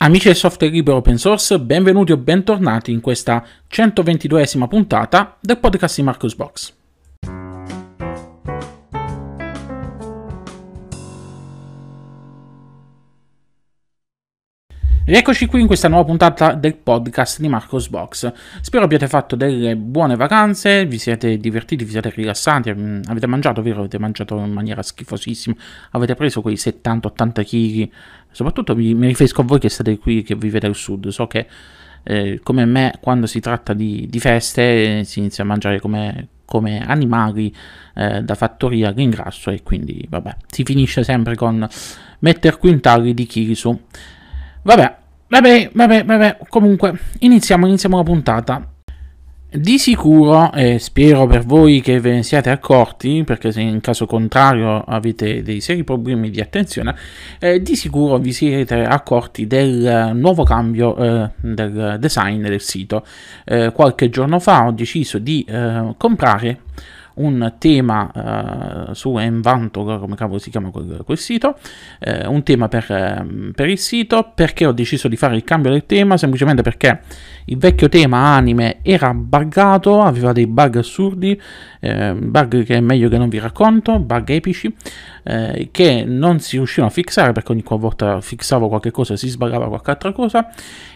Amici del software libero open source, benvenuti o bentornati in questa 122esima puntata del podcast di Marcus Box. eccoci qui in questa nuova puntata del podcast di Marcos Box. Spero abbiate fatto delle buone vacanze, vi siete divertiti, vi siete rilassati, mm, avete mangiato, vero? Avete mangiato in maniera schifosissima, avete preso quei 70-80 kg. Soprattutto mi, mi riferisco a voi che state qui, che vivete al sud. So che eh, come me, quando si tratta di, di feste, eh, si inizia a mangiare come, come animali eh, da fattoria all'ingrasso e quindi vabbè, si finisce sempre con metter quintali di chili su. Vabbè, Vabbè, vabbè, vabbè, comunque, iniziamo, iniziamo la puntata. Di sicuro, e spero per voi che ve ne siate accorti, perché se in caso contrario avete dei seri problemi di attenzione, eh, di sicuro vi siete accorti del nuovo cambio eh, del design del sito. Eh, qualche giorno fa ho deciso di eh, comprare un tema eh, su Envanto, come cavolo si chiama quel, quel sito, eh, un tema per, ehm, per, il sito, perché ho deciso di fare il cambio del tema, semplicemente perché il vecchio tema anime era buggato, aveva dei bug assurdi, eh, bug che è meglio che non vi racconto, bug epici, eh, che non si riuscivano a fissare perché ogni volta fissavo qualche cosa si sbagliava qualche altra cosa.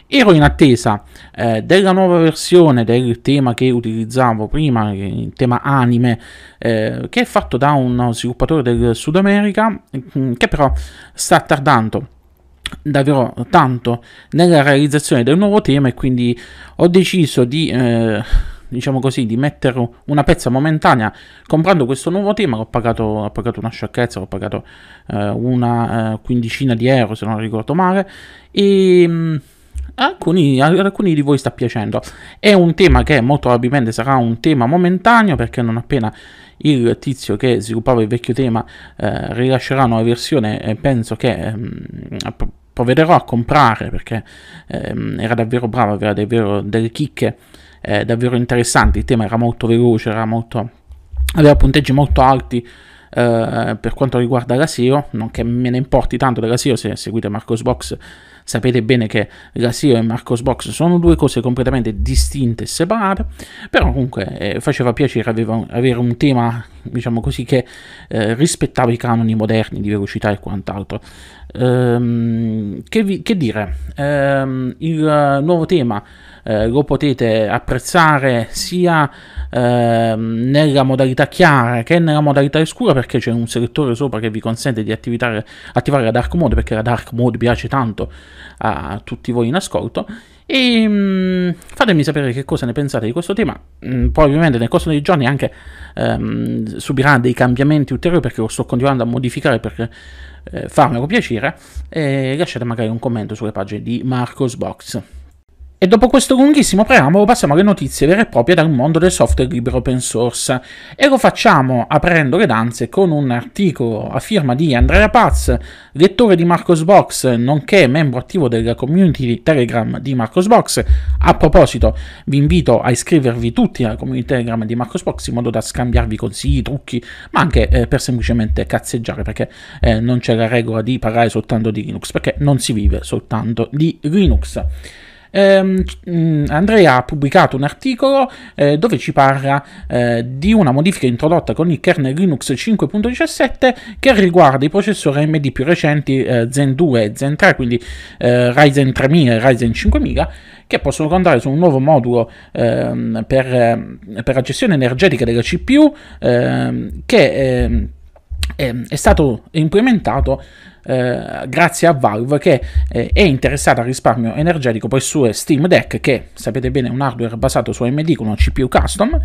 Ero in attesa eh, della nuova versione del tema che utilizzavo prima, il tema anime, eh, che è fatto da uno sviluppatore del Sud America, mm, che però sta tardando davvero tanto nella realizzazione del nuovo tema e quindi ho deciso di eh, diciamo così, di mettere una pezza momentanea comprando questo nuovo tema ho pagato, ho pagato una sciocchezza, ho pagato eh, una eh, quindicina di euro se non ricordo male e... Mh, mm, alcuni, alcuni di voi sta piacendo. È un tema che molto probabilmente sarà un tema momentaneo perché non appena il tizio che sviluppava il vecchio tema eh, rilascerà una versione, eh, penso che eh, provvederò a comprare perché ehm, era davvero bravo, aveva davvero delle chicche eh, davvero interessanti, il tema era molto veloce, era molto, aveva punteggi molto alti eh, per quanto riguarda la SEO, non che me ne importi tanto della SEO, se seguite Marcosbox sapete bene che la SEO e Marcosbox sono due cose completamente distinte e separate, però comunque eh, faceva piacere aveva, avere un tema, diciamo così, che eh, rispettava i canoni moderni di velocità e quant'altro. Ehm, che, vi, che, dire, ehm, il eh, nuovo tema eh, lo potete apprezzare sia Ehm, nella modalità chiara che nella modalità scura perché c'è un selettore sopra che vi consente di attivare la dark mode perché la dark mode piace tanto a tutti voi in ascolto e ehm, mh, fatemi sapere che cosa ne pensate di questo tema. Mh, mm, poi, nel corso dei giorni anche ehm, subirà dei cambiamenti ulteriori perché lo sto continuando a modificare per eh, farmelo piacere. E lasciate magari un commento sulle pagine di Marcos Box. E dopo questo lunghissimo preambolo passiamo alle notizie vere e proprie dal mondo del software libero open source e lo ecco, facciamo aprendo le danze con un articolo a firma di Andrea Paz, lettore di Marcosbox, nonché membro attivo della community di Telegram di Marcosbox. A proposito, vi invito a iscrivervi tutti alla community Telegram di Marcosbox in modo da scambiarvi consigli, trucchi, ma anche eh, per semplicemente cazzeggiare perché eh, non c'è la regola di parlare soltanto di Linux, perché non si vive soltanto di Linux ehm, Andrea ha pubblicato un articolo eh, dove ci parla eh, di una modifica introdotta con il kernel Linux 5.17 che riguarda i processori AMD più recenti eh, Zen 2 e Zen 3, quindi eh, Ryzen 3000 e Ryzen 5000, che possono contare su un nuovo modulo ehm, per, ehm, per, la gestione energetica della CPU ehm, che Ehm, è stato implementato eh, grazie a Valve che eh, è interessata al risparmio energetico per il suo Steam Deck che sapete bene è un hardware basato su AMD con una CPU custom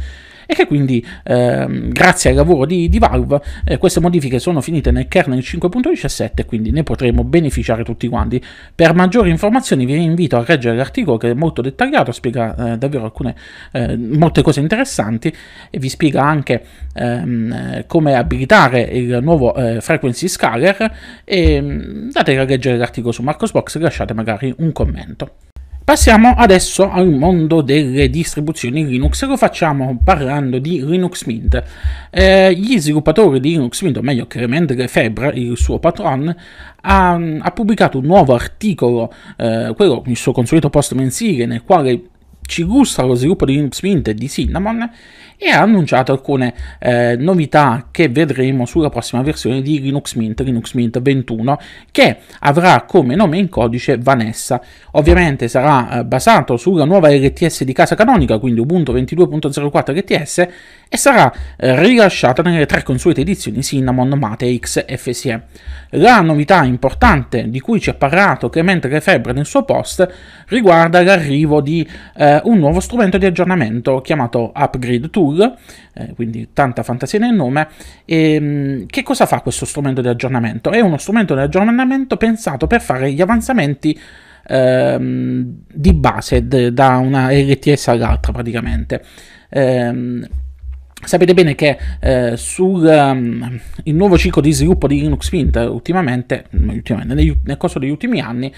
e che quindi ehm, grazie al lavoro di, di Valve eh, queste modifiche sono finite nel kernel 5.17 quindi ne potremo beneficiare tutti quanti. Per maggiori informazioni vi invito a leggere l'articolo che è molto dettagliato, spiega eh, davvero alcune, eh, molte cose interessanti e vi spiega anche ehm, come abilitare il nuovo eh, Frequency Scaler e mm, date a leggere l'articolo su Marcosbox e lasciate magari un commento. Passiamo adesso al mondo delle distribuzioni Linux e lo facciamo parlando di Linux Mint. Eh, gli sviluppatori di Linux Mint, o meglio Clement Lefebvre, il suo patron, ha, ha pubblicato un nuovo articolo, eh, quello, il suo consueto post mensile, nel quale ci gusta lo sviluppo di Linux Mint e di Cinnamon e ha annunciato alcune eh, novità che vedremo sulla prossima versione di Linux Mint, Linux Mint 21, che avrà come nome in codice Vanessa. Ovviamente sarà eh, basato sulla nuova LTS di casa canonica, quindi Ubuntu 22.04 LTS, e sarà eh, rilasciata nelle tre consuete edizioni Cinnamon, Mate, X e FSE. La novità importante di cui ci ha parlato Clemente Lefebvre nel suo post riguarda l'arrivo di eh, un nuovo strumento di aggiornamento chiamato Upgrade Tool Tool, eh, quindi tanta fantasia nel nome. E, ehm, che cosa fa questo strumento di aggiornamento? È uno strumento di aggiornamento pensato per fare gli avanzamenti ehm, di base d- da una RTS all'altra praticamente. Ehm, Sapete bene che eh, sul um, nuovo ciclo di sviluppo di Linux Mint ultimamente, ultimamente nel, nel corso degli ultimi anni,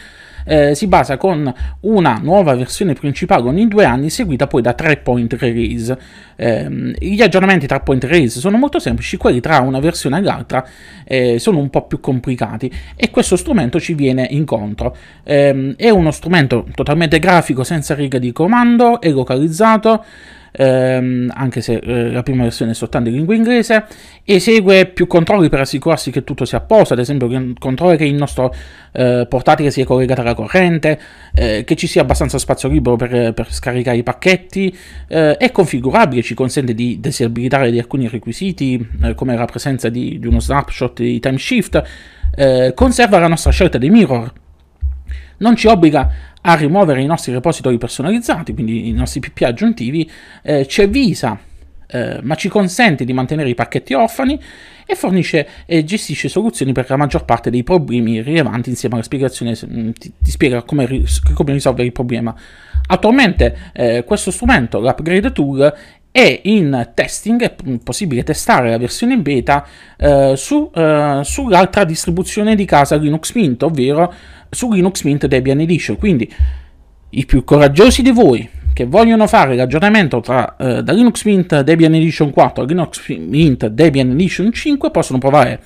eh, si basa con una nuova versione principale ogni due anni, seguita poi da tre point release. Eh, gli aggiornamenti tra point release sono molto semplici, quelli tra una versione all'altra eh, sono un po' più complicati e questo strumento ci viene incontro. Ehm, è uno strumento totalmente grafico, senza riga di comando, è localizzato ehm, anche se eh, la prima versione è soltanto in lingua inglese, esegue più controlli per assicurarsi che tutto sia a posto, ad esempio controlla che il nostro eh, portatile sia collegato alla corrente, eh, che ci sia abbastanza spazio libero per, per scaricare i pacchetti, eh, è configurabile, ci consente di disabilitare di alcuni requisiti eh, come la presenza di, di, uno snapshot di time shift, eh, conserva la nostra scelta di mirror, non ci obbliga a rimuovere i nostri repository personalizzati, quindi i nostri PP aggiuntivi, eh, ci avvisa, eh, ma ci consente di mantenere i pacchetti orfani e fornisce e gestisce soluzioni per la maggior parte dei problemi rilevanti insieme alla spiegazione, mm, ti, ti spiega come, ris- come risolvere il problema. Attualmente eh, questo strumento, l'Upgrade Tool, è in testing è possibile testare la versione beta eh, su, eh, sull'altra distribuzione di casa Linux Mint, ovvero su Linux Mint Debian Edition. Quindi i più coraggiosi di voi che vogliono fare l'aggiornamento tra, eh, da Linux Mint Debian Edition 4 a Linux Mint Debian Edition 5 possono provare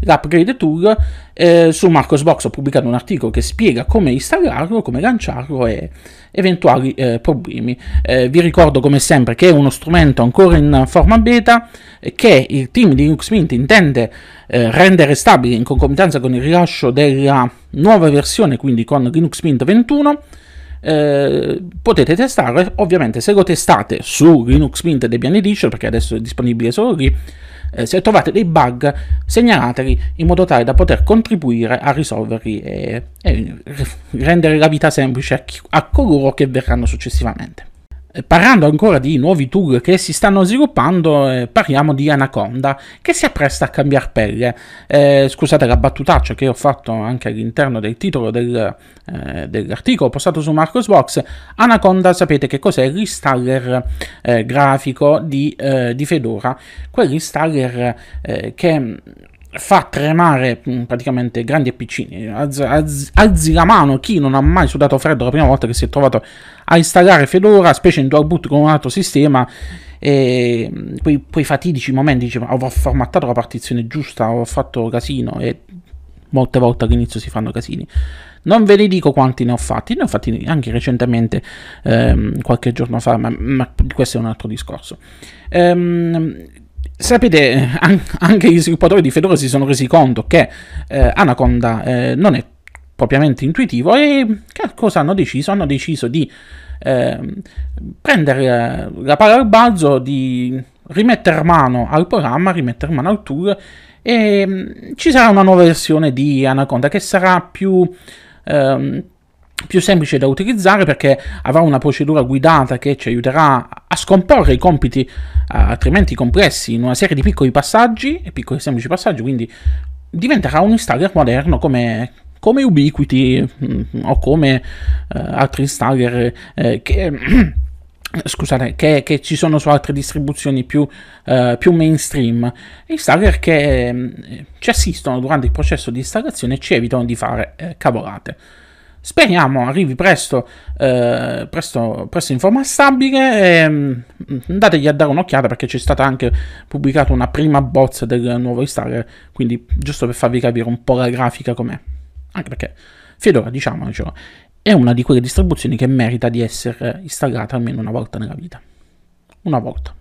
l'Upgrade Tool, eh, su Marcosbox ho pubblicato un articolo che spiega come installarlo, come lanciarlo e eventuali eh, problemi. Eh, vi ricordo come sempre che è uno strumento ancora in forma beta eh, che il team di Linux Mint intende eh, rendere stabile in concomitanza con il rilascio della nuova versione, quindi con Linux Mint 21. Eh, potete testarlo. Ovviamente, se lo testate su Linux Mint Debian Edition, perché adesso è disponibile solo lì, eh, se trovate dei bug segnalateli in modo tale da poter contribuire a risolverli e, e rendere la vita semplice a, chi, a coloro che verranno successivamente. Eh, parlando ancora di nuovi tool che si stanno sviluppando, eh, parliamo di Anaconda che si appresta a cambiare pelle. Eh, scusate la battutaccia che ho fatto anche all'interno del titolo del, eh, dell'articolo postato su Marcosbox. Anaconda sapete che cos'è? L'installer eh, grafico di, eh, di, Fedora, quell'installer che mm, fa tremare mm, praticamente grandi e piccini. alzi, alzi, la mano chi non ha mai sudato freddo la prima volta che si è trovato a installare Fedora, specie in dual boot con un altro sistema, e mm, quei, poi fatidici momenti, dice, ho formattato la partizione giusta, ho fatto casino, e molte volte all'inizio si fanno casini. Non ve ne dico quanti ne ho fatti, ne ho fatti anche recentemente, ehm, qualche giorno fa, ma, ma, questo è un altro discorso. Ehm, sapete, anche gli sviluppatori di Fedora si sono resi conto che eh, Anaconda eh, non è propriamente intuitivo e che cosa hanno deciso? Hanno deciso di ehm, eh, prendere la palla al balzo, di rimettere mano al programma, rimettere mano al tour e mm, ci sarà una nuova versione di Anaconda che sarà più... Ehm, più semplice da utilizzare perché avrà una procedura guidata che ci aiuterà a scomporre i compiti eh, altrimenti complessi in una serie di piccoli passaggi e piccoli semplici passaggi, quindi diventerà un installer moderno come, come Ubiquiti mm, o come uh, altri installer eh, che, scusate, che, che, ci sono su altre distribuzioni più, uh, più mainstream, installer che um, ci assistono durante il processo di installazione e ci evitano di fare eh, cavolate. Speriamo arrivi presto, eh, presto, presto, in forma stabile. E, andategli mm, a dare un'occhiata perché c'è stata anche pubblicata una prima bozza del nuovo installer. Quindi, giusto per farvi capire un po' la grafica com'è anche perché Fedora, diciamo, cioè, è una di quelle distribuzioni che merita di essere installata almeno una volta nella vita. Una volta.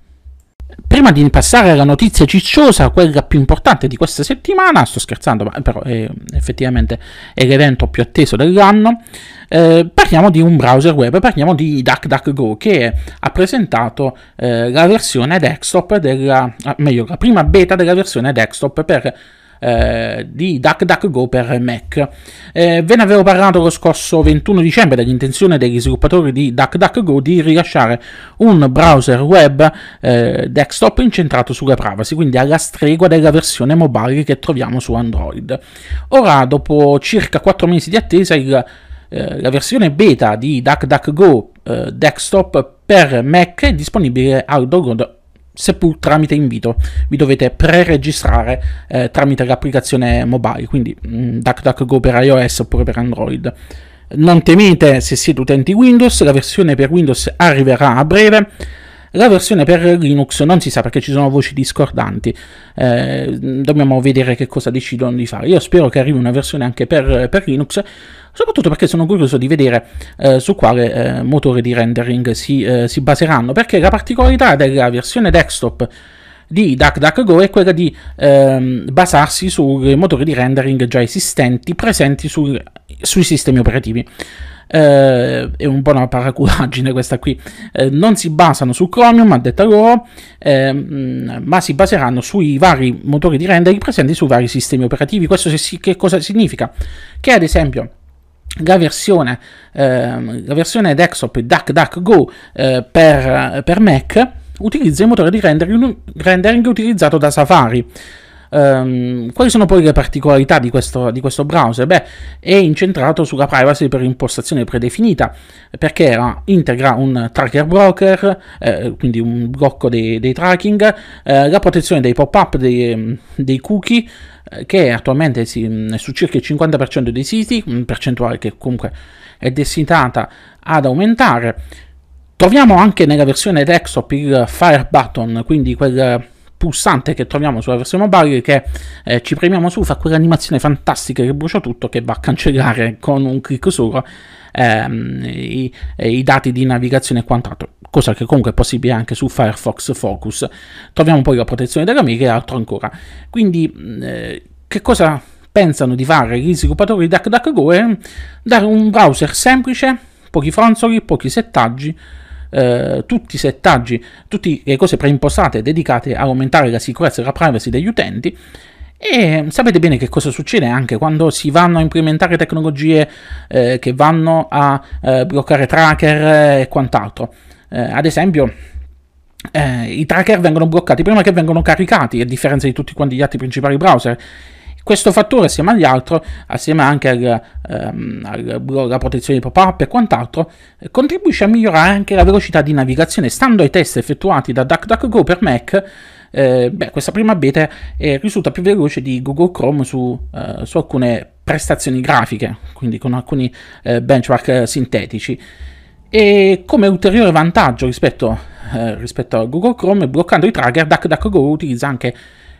Prima di passare alla notizia cicciosa, quella più importante di questa settimana, sto scherzando, ma però è, eh, effettivamente è l'evento più atteso dell'anno, eh, parliamo di un browser web, parliamo di DuckDuckGo che ha presentato eh, la versione desktop, della, ah, meglio la prima beta della versione desktop per eh, di DuckDuckGo per Mac. Eh, ve ne avevo parlato lo scorso 21 dicembre dell'intenzione degli sviluppatori di DuckDuckGo di rilasciare un browser web eh, desktop incentrato sulla privacy, quindi alla stregua della versione mobile che troviamo su Android. Ora, dopo circa 4 mesi di attesa, il, eh, la versione beta di DuckDuckGo eh, desktop per Mac è disponibile al download seppur tramite invito. Vi dovete pre-registrare eh, tramite l'applicazione mobile, quindi mh, mm, DuckDuckGo per iOS oppure per Android. Non temete se siete utenti Windows, la versione per Windows arriverà a breve la versione per Linux non si sa perché ci sono voci discordanti, eh, dobbiamo vedere che cosa decidono di fare. Io spero che arrivi una versione anche per, per Linux, soprattutto perché sono curioso di vedere eh, su quale eh, motore di rendering si, eh, si baseranno, perché la particolarità della versione desktop di DuckDuckGo è quella di ehm, basarsi sui motori di rendering già esistenti presenti sul, sui sistemi operativi eh, è un po' una paraculaggine questa qui, eh, non si basano su Chromium, ha detto loro, eh, ma si baseranno sui vari motori di rendering presenti su vari sistemi operativi. Questo si, che cosa significa? Che ad esempio... La versione, ehm, la versione desktop DuckDuckGo eh, per, per Mac utilizza il motore di rendering, rendering utilizzato da Safari. Um, quali sono poi le particolarità di questo, di questo, browser? Beh, è incentrato sulla privacy per impostazione predefinita, perché era, integra un tracker broker, eh, quindi un blocco dei, dei tracking, eh, la protezione dei pop-up, dei, dei cookie, eh, che attualmente si, mm, su circa il 50% dei siti, percentuale che comunque è destinata ad aumentare. Troviamo anche nella versione desktop il fire button, quindi quel pulsante che troviamo sulla versione mobile che eh, ci premiamo su fa quell'animazione fantastica che brucia tutto che va a cancellare con un clic solo ehm, i, eh, i, dati di navigazione e quant'altro cosa che comunque è possibile anche su Firefox Focus troviamo poi la protezione della mira e altro ancora quindi mm, eh, che cosa pensano di fare gli sviluppatori di DuckDuckGo è eh, dare un browser semplice pochi fronzoli, pochi settaggi eh, tutti i settaggi, tutte le cose preimpostate dedicate ad aumentare la sicurezza e la privacy degli utenti. E mm, sapete bene che cosa succede anche quando si vanno a implementare tecnologie eh, che vanno a eh, bloccare tracker eh, e quant'altro. Eh, ad esempio, eh, i tracker vengono bloccati prima che vengano caricati, a differenza di tutti quanti gli altri principali browser questo fattore, assieme agli altri, assieme anche al, ehm, alla protezione di pop-up e quant'altro, eh, contribuisce a migliorare anche la velocità di navigazione. Stando ai test effettuati da DuckDuckGo per Mac, eh, beh, questa prima beta eh, risulta più veloce di Google Chrome su, eh, su alcune prestazioni grafiche, quindi con alcuni eh, benchmark sintetici. E come ulteriore vantaggio rispetto, eh, rispetto, a Google Chrome, bloccando i trigger, DuckDuckGo utilizza anche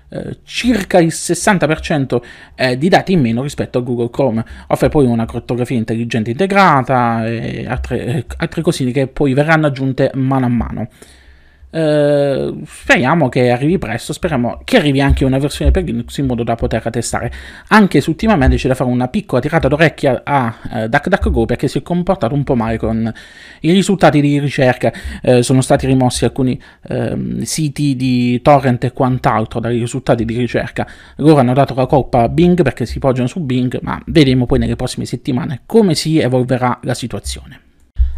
eh, circa il 60% eh, di dati in meno rispetto a Google Chrome. Offre poi una crittografia intelligente integrata e altre, eh, altre cosine che poi verranno aggiunte mano a mano eh, speriamo che arrivi presto, speriamo che arrivi anche una versione per Linux in modo da poter testare. Anche se ultimamente c'è da fare una piccola tirata d'orecchia a eh, DuckDuckGo perché si è comportato un po' male con i risultati di ricerca, eh, sono stati rimossi alcuni ehm, siti di torrent e quant'altro dai risultati di ricerca. Loro hanno dato la colpa a Bing perché si poggiano su Bing, ma vedremo poi nelle prossime settimane come si evolverà la situazione.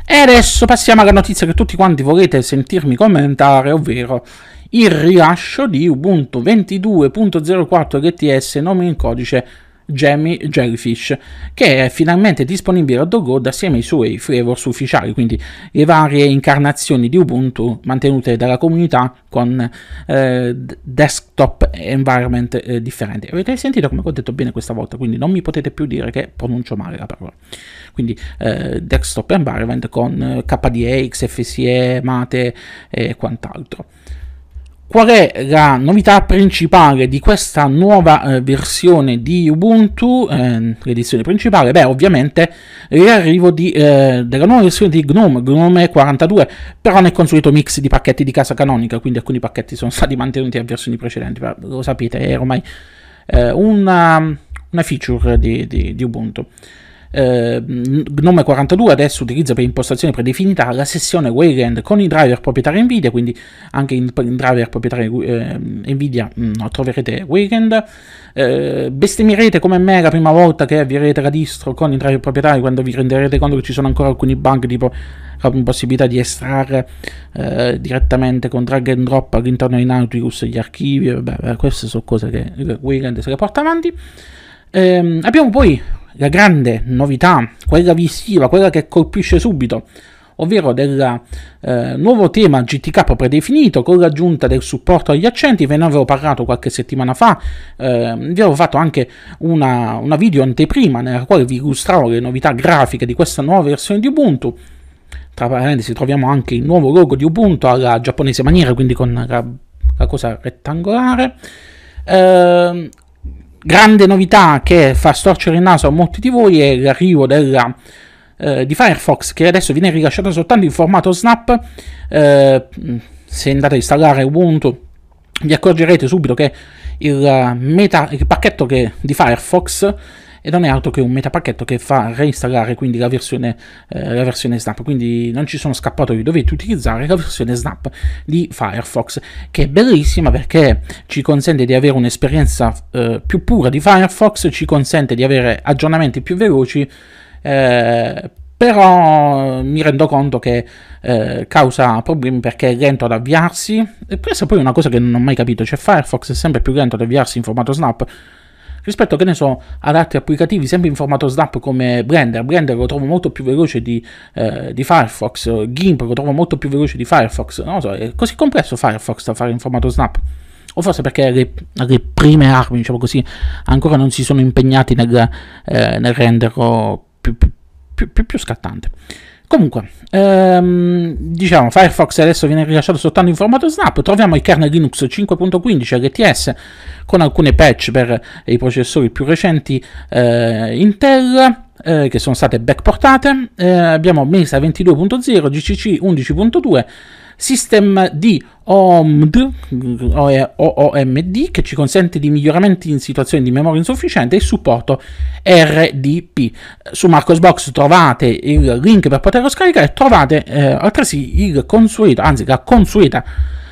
E adesso passiamo alla notizia che tutti quanti volete sentirmi commentare, ovvero il rilascio di Ubuntu 22.04 LTS nome in codice Jammy Jellyfish, che è finalmente disponibile a Dogod assieme ai suoi flavors ufficiali, quindi le varie incarnazioni di Ubuntu mantenute dalla comunità con eh, desk top environment eh, differenti. Avete sentito come ho detto bene questa volta, quindi non mi potete più dire che pronuncio male la parola. Quindi eh, desktop environment con eh, KDE, XFSE, Mate eh, e quant'altro. Qual è la novità principale di questa nuova eh, versione di Ubuntu, eh, l'edizione principale? Beh, ovviamente l'arrivo di, eh, della nuova versione di GNOME, GNOME 42, però nel consueto mix di pacchetti di casa canonica, quindi alcuni pacchetti sono stati mantenuti a versioni precedenti, però lo sapete, è ormai eh, una, una, feature di, di, di Ubuntu eh, Gnome 42 adesso utilizza per impostazione predefinita la sessione Wayland con i driver proprietari Nvidia, quindi anche in, in driver proprietari eh, Nvidia mm, no, troverete Wayland. Eh, bestemmirete come me la prima volta che avvierete la distro con i driver proprietari quando vi renderete conto che ci sono ancora alcuni bug tipo la possibilità di estrarre eh, direttamente con drag and drop all'interno di Nautilus gli archivi, vabbè, queste sono cose che eh, Wayland se le porta avanti. Eh, abbiamo poi la grande novità, quella visiva, quella che colpisce subito, ovvero del eh, nuovo tema GTK predefinito con l'aggiunta del supporto agli accenti, ve ne avevo parlato qualche settimana fa, eh, vi avevo fatto anche una, una video anteprima nella quale vi illustravo le novità grafiche di questa nuova versione di Ubuntu, tra parentesi troviamo anche il nuovo logo di Ubuntu alla giapponese maniera, quindi con la, la cosa rettangolare. Ehm, grande novità che fa storcere il naso a molti di voi è l'arrivo della, eh, di Firefox che adesso viene rilasciata soltanto in formato snap. Eh, se andate a installare Ubuntu vi accorgerete subito che il, eh, meta, il pacchetto che, di Firefox e non è altro che un metapacchetto che fa reinstallare quindi la versione, eh, la versione snap, quindi non ci sono scappatoi, dovete utilizzare la versione snap di Firefox, che è bellissima perché ci consente di avere un'esperienza eh, più pura di Firefox, ci consente di avere aggiornamenti più veloci, eh, però eh, mi rendo conto che eh, causa problemi perché è lento ad avviarsi. E questa poi è una cosa che non ho mai capito, cioè Firefox è sempre più lento ad avviarsi in formato snap rispetto che ne so ad altri applicativi sempre in formato snap come Blender Blender lo trovo molto più veloce di, eh, di Firefox GIMP lo trovo molto più veloce di Firefox non so è così complesso Firefox da fare in formato snap o forse perché le, le prime armi diciamo così ancora non si sono impegnati nel, eh, nel renderlo più, più, più, più scattante Comunque, ehm, diciamo, Firefox adesso viene rilasciato soltanto in formato Snap, troviamo il kernel Linux 5.15 LTS con alcune patch per i processori più recenti eh, Intel eh, che sono state backportate, eh, abbiamo Mesa 22.0, GCC 11.2, System di OMD, OOMD che ci consente di miglioramenti in situazioni di memoria insufficiente e supporto RDP. Su Marcosbox trovate il link per poterlo scaricare e trovate eh, altresì il consueto, anzi la consueta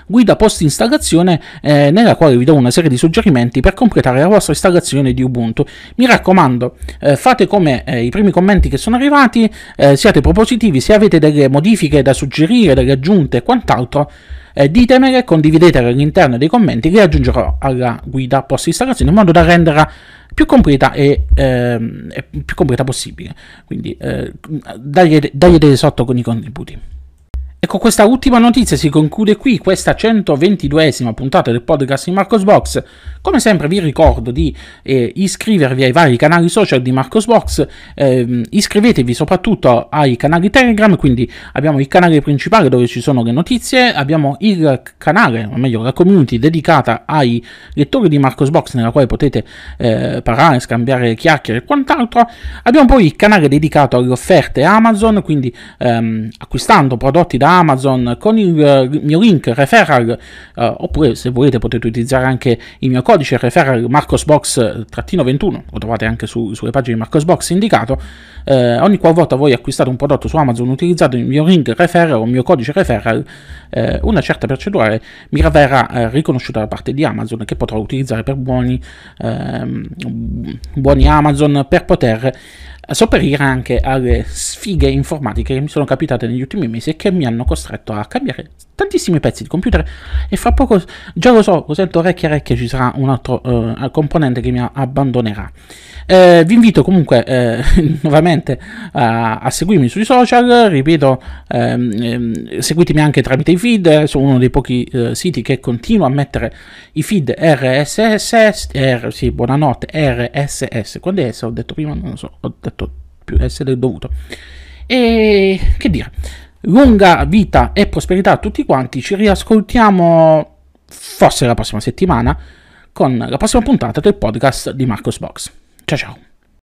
guida post installazione eh, nella quale vi do una serie di suggerimenti per completare la vostra installazione di Ubuntu. Mi raccomando, eh, fate come eh, i primi commenti che sono arrivati, eh, siate propositivi, se avete delle modifiche da suggerire, delle aggiunte e quant'altro, eh, ditemele, condividetele all'interno dei commenti, le aggiungerò alla guida post installazione in modo da renderla più completa e, ehm, più completa possibile. Quindi eh, dagliele, dagliele sotto con i contributi. Ecco, questa ultima notizia si conclude qui, questa 122esima puntata del podcast di Marcos Box. Come sempre vi ricordo di eh, iscrivervi ai vari canali social di Marcosbox, eh, iscrivetevi soprattutto ai canali Telegram, quindi abbiamo il canale principale dove ci sono le notizie, abbiamo il canale, o meglio la community dedicata ai lettori di Marcos Box nella quale potete eh, parlare, scambiare chiacchiere e quant'altro, abbiamo poi il canale dedicato alle offerte Amazon, quindi ehm, acquistando prodotti da Amazon, Amazon con il mio eh, link referral, eh, oppure se volete potete utilizzare anche il mio codice referral marcosbox-21, eh, lo trovate anche su, sulle pagine di Marcosbox indicato, eh, ogni qualvolta voi acquistate un prodotto su Amazon utilizzando il mio link referral o il mio codice referral, eh, una certa percentuale mi verrà eh, riconosciuta da parte di Amazon che potrò utilizzare per buoni, ehm, buoni Amazon per poter sopperire anche alle sfighe informatiche che mi sono capitate negli ultimi mesi e che mi hanno costretto a cambiare tantissimi pezzi di computer e fra poco già lo so, lo sento orecchie orecchie ci sarà un altro eh, componente che mi abbandonerà. Eh, vi invito comunque eh, nuovamente a, a, seguirmi sui social, ripeto, ehm, ehm, seguitemi anche tramite i feed, sono uno dei pochi eh, siti che continua a mettere i feed RSS, R, sì, buonanotte, RSS, quando è S ho detto prima, non lo so, ho detto più S del dovuto. E che dire? lunga vita e prosperità a tutti quanti. Ci riascoltiamo forse la prossima settimana con la prossima puntata del podcast di Marcos Box. Ciao ciao.